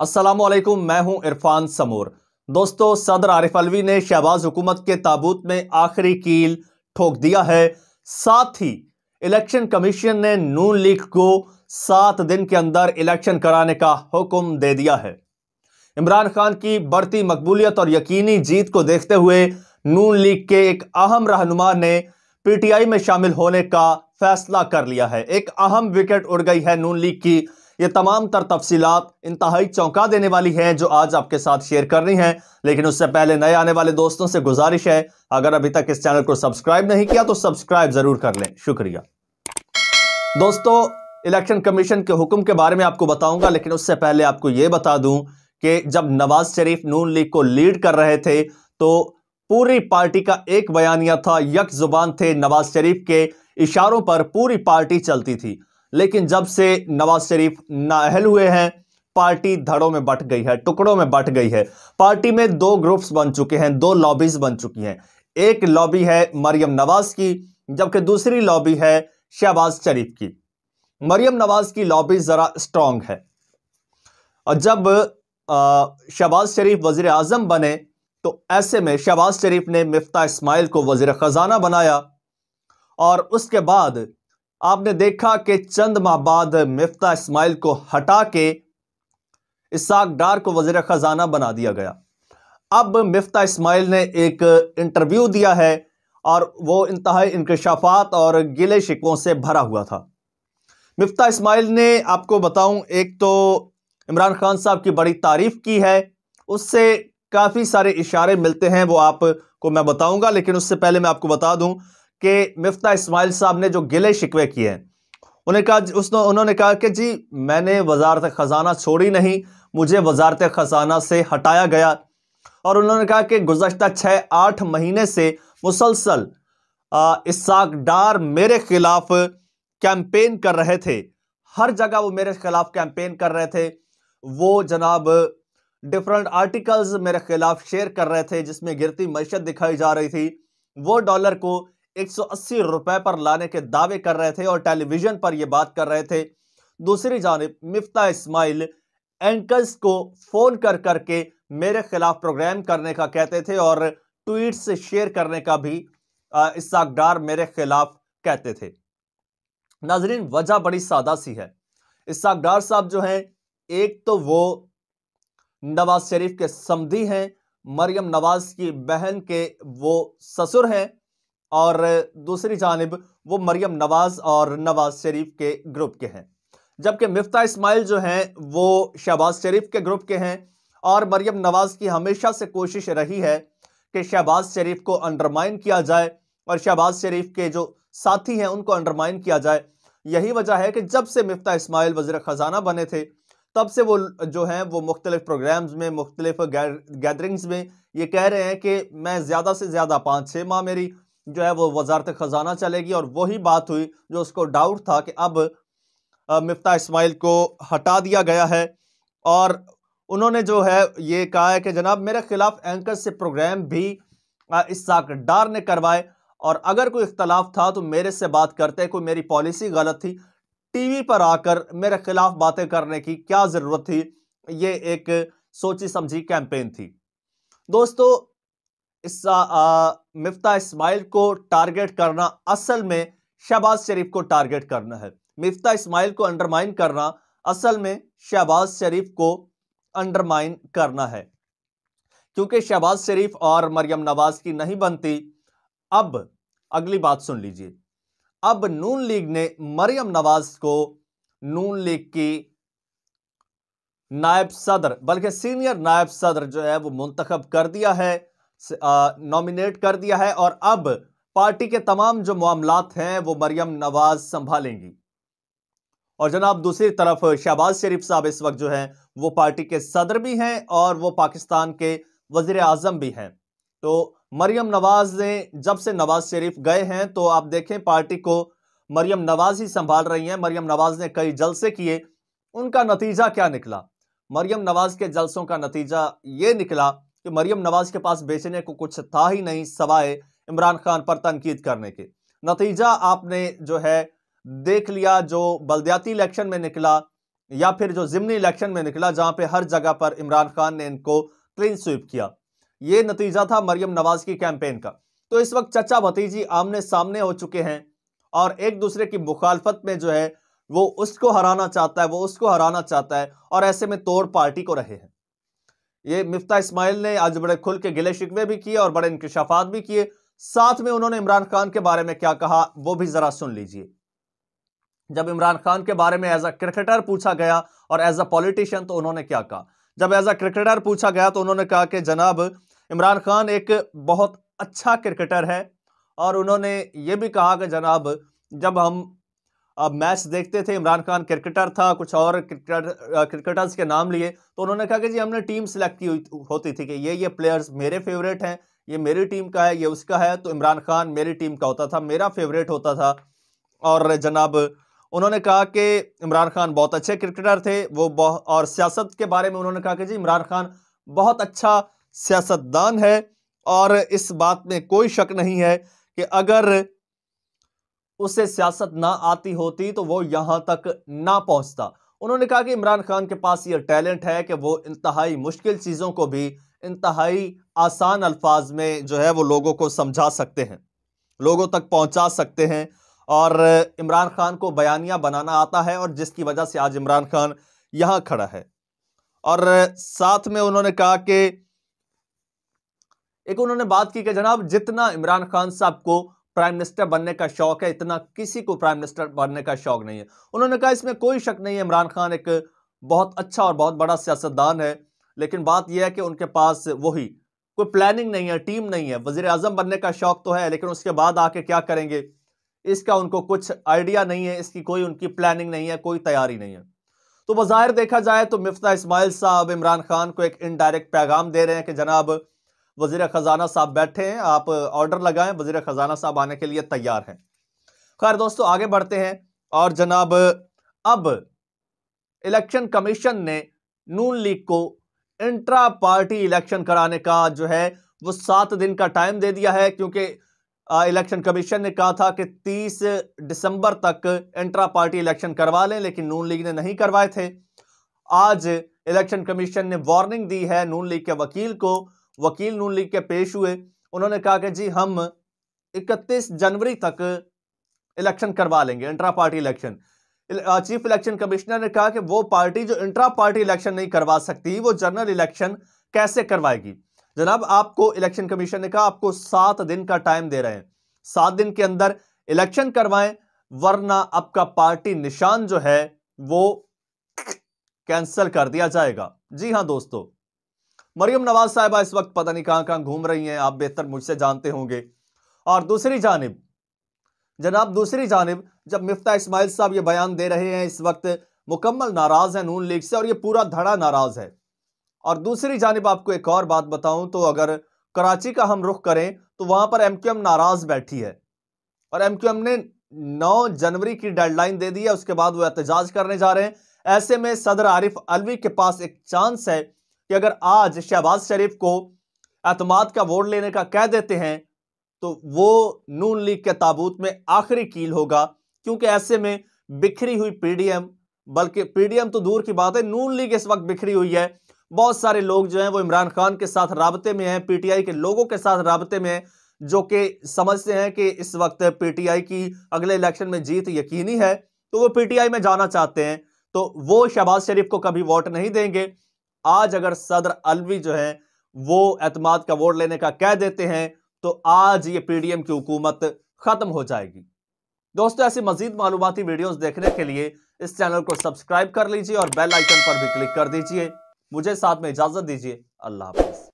अस्सलाम वालेकुम मैं हूं इरफान समूर दोस्तों सदर आरिफ अलवी ने शहबाज हुकूमत के ताबूत में आखिरी कील ठोक दिया है साथ ही इलेक्शन कमीशन ने नून लीग को सात दिन के अंदर इलेक्शन कराने का हुक्म दे दिया है इमरान खान की बढ़ती मकबूलियत और यकीनी जीत को देखते हुए नून लीग के एक अहम रहनुमा ने पीटीआई में शामिल होने का फैसला कर लिया है एक अहम विकेट उड़ गई है नून लीग की ये तमाम तर तफसीत इंतहाई चौंका देने वाली हैं जो आज आपके साथ शेयर करनी है लेकिन उससे पहले नए आने वाले दोस्तों से गुजारिश है अगर अभी तक इस चैनल को सब्सक्राइब नहीं किया तो सब्सक्राइब ज़रूर कर लें शुक्रिया दोस्तों इलेक्शन कमीशन के हुक्म के बारे में आपको बताऊंगा लेकिन उससे पहले आपको ये बता दूं कि जब नवाज शरीफ नून लीग को लीड कर रहे थे तो पूरी पार्टी का एक बयानिया था यक जुबान थे नवाज शरीफ के इशारों पर पूरी पार्टी चलती थी लेकिन जब से नवाज शरीफ नाहल हुए हैं पार्टी धड़ों में बट गई है टुकड़ों में बट गई है पार्टी में दो ग्रुप्स बन चुके हैं दो लॉबीज बन चुकी हैं एक लॉबी है मरियम नवाज की जबकि दूसरी लॉबी है शहबाज शरीफ की मरियम नवाज की लॉबी ज़रा स्ट्रांग है और जब शहबाज शरीफ वजीर आजम बने तो ऐसे में शहबाज शरीफ ने मिफ्ता इस्माइल को वजीर ख़जाना बनाया और उसके बाद आपने देखा कि चंद माह बाद मिफ्ता इस्माइल को हटा के इसाक डार को वजीर ख़जाना बना दिया गया अब मिफ्ता इस्माइल ने एक इंटरव्यू दिया है और वो इंतहाई इंकशाफात और गिले शिकवों से भरा हुआ था मिफ्ता इस्माइल ने आपको बताऊं एक तो इमरान खान साहब की बड़ी तारीफ़ की है उससे काफ़ी सारे इशारे मिलते हैं वो आपको मैं बताऊंगा लेकिन उससे पहले मैं आपको बता दूं कि मिफ्ता इस्माइल साहब ने जो गिले शिकवे किए हैं उन्हें कहा उस उन्होंने कहा कि जी मैंने वजारत ख़जाना छोड़ी नहीं मुझे वजारत ख़जाना से हटाया गया और उन्होंने कहा कि गुजशत छः आठ महीने से मुसलसल इसाक डार मेरे ख़िलाफ़ कैंपेन कर रहे थे हर जगह वो मेरे ख़िलाफ़ कैंपेन कर रहे थे वो जनाब डिफरेंट आर्टिकल्स मेरे ख़िलाफ़ शेयर कर रहे थे जिसमें गिरती मैशत दिखाई जा रही थी वो डॉलर को 180 रुपए पर लाने के दावे कर रहे थे और टेलीविजन पर यह बात कर रहे थे दूसरी जानब मिफ्ता इस्माइल एंकर्स को फोन कर करके मेरे खिलाफ प्रोग्राम करने का कहते थे और ट्वीट से शेयर करने का भी इसाकडार मेरे खिलाफ कहते थे नाजरीन वजह बड़ी सादा सी है इस इसाकडार साहब जो हैं एक तो वो नवाज शरीफ के समधी हैं मरियम नवाज की बहन के वो ससुर हैं और दूसरी जानब वो मरियम नवाज़ और नवाज शरीफ के ग्रुप के हैं जबकि मफ्ता इस्माइल जो हैं वो शहबाज शरीफ के ग्रुप के हैं और मरियम नवाज़ की हमेशा से कोशिश रही है कि शहबाज शरीफ को अंडरमाइन किया जाए और शहबाज शरीफ के जो साथी हैं उनको अंडरमाइन किया जाए यही वजह है कि जब से मफ्ता इस्माइल वजीर ख़जाना बने थे तब से वो जो हैं वो मुख्तलिफ प्रोग्राम्स में मुख्तलिफ गैदरिंग्स में ये कह रहे हैं कि मैं ज़्यादा से ज़्यादा पाँच छः माह मेरी जो है वो वजारत ख़जाना चलेगी और वही बात हुई जो उसको डाउट था कि अब मफ्ता इसमाइल को हटा दिया गया है और उन्होंने जो है ये कहा है कि जनाब मेरे ख़िलाफ़ एंकर से प्रोग्राम भी इसाक डार ने करवाए और अगर कोई इख्तलाफ था तो मेरे से बात करते कोई मेरी पॉलिसी गलत थी टीवी पर आकर मेरे ख़िलाफ़ बातें करने की क्या ज़रूरत थी ये एक सोची समझी कैंपेन थी दोस्तों इस मफ्ता इस्माइल को टारगेट करना असल में शहबाज शरीफ को टारगेट करना है मफ्ता इस्माइल को अंडरमाइन करना असल में शहबाज शरीफ को अंडरमाइन करना है क्योंकि शहबाज शरीफ और मरियम नवाज की नहीं बनती अब अगली बात सुन लीजिए अब नून लीग ने मरियम नवाज को नून लीग की नायब सदर बल्कि सीनियर नायब सदर जो है वो मुंतखब कर दिया है नॉमिनेट कर दिया है और अब पार्टी के तमाम जो मामलात हैं वो मरियम नवाज संभालेंगी और जनाब दूसरी तरफ शहबाज शरीफ साहब इस वक्त जो हैं वो पार्टी के सदर भी हैं और वो पाकिस्तान के वजीर आजम भी हैं तो मरियम नवाज ने जब से नवाज शरीफ गए हैं तो आप देखें पार्टी को मरियम नवाज ही संभाल रही हैं मरियम नवाज ने कई जलसे किए उनका नतीजा क्या निकला मरियम नवाज के जलसों का नतीजा ये निकला कि मरियम नवाज के पास बेचने को कुछ था ही नहीं सवाए इमरान खान पर तनकीद करने के नतीजा आपने जो है देख लिया जो बलद्याती इलेक्शन में निकला या फिर जो ज़िमनी इलेक्शन में निकला जहां पे हर जगह पर इमरान खान ने इनको क्लीन स्वीप किया ये नतीजा था मरियम नवाज की कैंपेन का तो इस वक्त चचा भतीजी आमने सामने हो चुके हैं और एक दूसरे की मुखालफत में जो है वो उसको हराना चाहता है वो उसको हराना चाहता है और ऐसे में तोड़ पार्टी को रहे हैं ये मिफ्ता इस्माइल ने आज बड़े खुल के गिले शिकवे भी किए और बड़े इंकशाफात भी किए साथ में उन्होंने इमरान खान के बारे में क्या कहा वो भी ज़रा सुन लीजिए जब इमरान खान के बारे में एज अ क्रिकेटर पूछा गया और एज अ पॉलिटिशियन तो उन्होंने क्या कहा जब एज अ क्रिकेटर पूछा गया तो उन्होंने कहा कि जनाब इमरान खान एक बहुत अच्छा क्रिकेटर है और उन्होंने ये भी कहा कि जनाब जब हम अब मैच देखते थे इमरान खान क्रिकेटर था कुछ और क्रिकेटर क्रिकेटर्स के नाम लिए तो उन्होंने कहा कि जी हमने टीम सेलेक्ट की होती थी कि ये ये प्लेयर्स मेरे फेवरेट हैं ये मेरी टीम का है ये उसका है तो इमरान खान मेरी टीम का होता था मेरा फेवरेट होता था और जनाब उन्होंने कहा कि इमरान खान बहुत अच्छे क्रिकेटर थे वो और सियासत के बारे में उन्होंने कहा कि जी इमरान खान बहुत अच्छा सियासतदान है और इस बात में कोई शक नहीं है कि अगर उसे सियासत ना आती होती तो वो यहां तक ना पहुंचता उन्होंने कहा कि इमरान खान के पास ये टैलेंट है कि वो इंतहाई मुश्किल चीज़ों को भी इंतहाई आसान अल्फाज में जो है वो लोगों को समझा सकते हैं लोगों तक पहुंचा सकते हैं और इमरान खान को बयानिया बनाना आता है और जिसकी वजह से आज इमरान खान यहां खड़ा है और साथ में उन्होंने कहा कि एक उन्होंने बात की कि जनाब जितना इमरान खान साहब को प्राइम मिनिस्टर बनने का शौक है इतना किसी को प्राइम मिनिस्टर बनने का शौक नहीं है उन्होंने कहा इसमें कोई शक नहीं है इमरान खान एक बहुत अच्छा और बहुत बड़ा सियासतदान है लेकिन बात यह है कि उनके पास वही कोई प्लानिंग नहीं है टीम नहीं है वजीर अजम बनने का शौक तो है लेकिन उसके बाद आके क्या करेंगे इसका उनको कुछ आइडिया नहीं है इसकी कोई उनकी प्लानिंग नहीं है कोई तैयारी नहीं है तो बाहर देखा जाए तो मिफ्ता इस्माइल साहब इमरान खान को एक इनडायरेक्ट पैगाम दे रहे हैं कि जनाब वजीर ख़जाना साहब बैठे हैं आप ऑर्डर लगाएं वजीर ख़जाना साहब आने के लिए तैयार हैं खैर दोस्तों आगे बढ़ते हैं और जनाब अब इलेक्शन कमीशन ने नून लीग को इंट्रा पार्टी इलेक्शन कराने का जो है वो सात दिन का टाइम दे दिया है क्योंकि इलेक्शन कमीशन ने कहा था कि 30 दिसंबर तक इंट्रा पार्टी इलेक्शन करवा लें लेकिन नून लीग ने नहीं करवाए थे आज इलेक्शन कमीशन ने वार्निंग दी है नून लीग के वकील को वकील नून लीग के पेश हुए उन्होंने कहा कि जी हम 31 जनवरी तक इलेक्शन करवा लेंगे intra party election chief election commissioner ने कहा कि वो पार्टी जो इंट्रा पार्टी इलेक्शन नहीं करवा सकती वो जनरल इलेक्शन कैसे करवाएगी जनाब आपको इलेक्शन कमीशन ने कहा आपको सात दिन का टाइम दे रहे हैं सात दिन के अंदर इलेक्शन करवाएं वरना आपका पार्टी निशान जो है वो कैंसल कर दिया जाएगा जी हाँ दोस्तों मरियम नवाज साहिबा इस वक्त पता नहीं कहाँ कहाँ घूम रही हैं आप बेहतर मुझसे जानते होंगे और दूसरी जानब जनाब दूसरी जानब जब मिफ्ता इस्माइल साहब ये बयान दे रहे हैं इस वक्त मुकम्मल नाराज़ है नून लीग से और ये पूरा धड़ा नाराज़ है और दूसरी जानब आपको एक और बात बताऊं तो अगर कराची का हम रुख करें तो वहां पर एम नाराज़ बैठी है और एम ने 9 जनवरी की डेडलाइन दे दी है उसके बाद वो एहतजाज करने जा रहे हैं ऐसे में सदर आरिफ अलवी के पास एक चांस है कि अगर आज शहबाज शरीफ को अतमाद का वोट लेने का कह देते हैं तो वो नून लीग के ताबूत में आखिरी कील होगा क्योंकि ऐसे में बिखरी हुई पीडीएम बल्कि पीडीएम तो दूर की बात है नून लीग इस वक्त बिखरी हुई है बहुत सारे लोग जो हैं वो इमरान खान के साथ रबते में हैं पीटीआई के लोगों के साथ रबते में हैं जो कि समझते हैं कि इस वक्त पीटीआई की अगले इलेक्शन में जीत यकीनी है तो वो पीटीआई में जाना चाहते हैं तो वो शहबाज शरीफ को कभी वोट नहीं देंगे आज अगर सदर अलवी जो है वो एतमाद का वोट लेने का कह देते हैं तो आज ये पीडीएम की हुकूमत खत्म हो जाएगी दोस्तों ऐसी मजीद मालूमती वीडियोस देखने के लिए इस चैनल को सब्सक्राइब कर लीजिए और बेल आइकन पर भी क्लिक कर दीजिए मुझे साथ में इजाजत दीजिए अल्लाह हाफिज़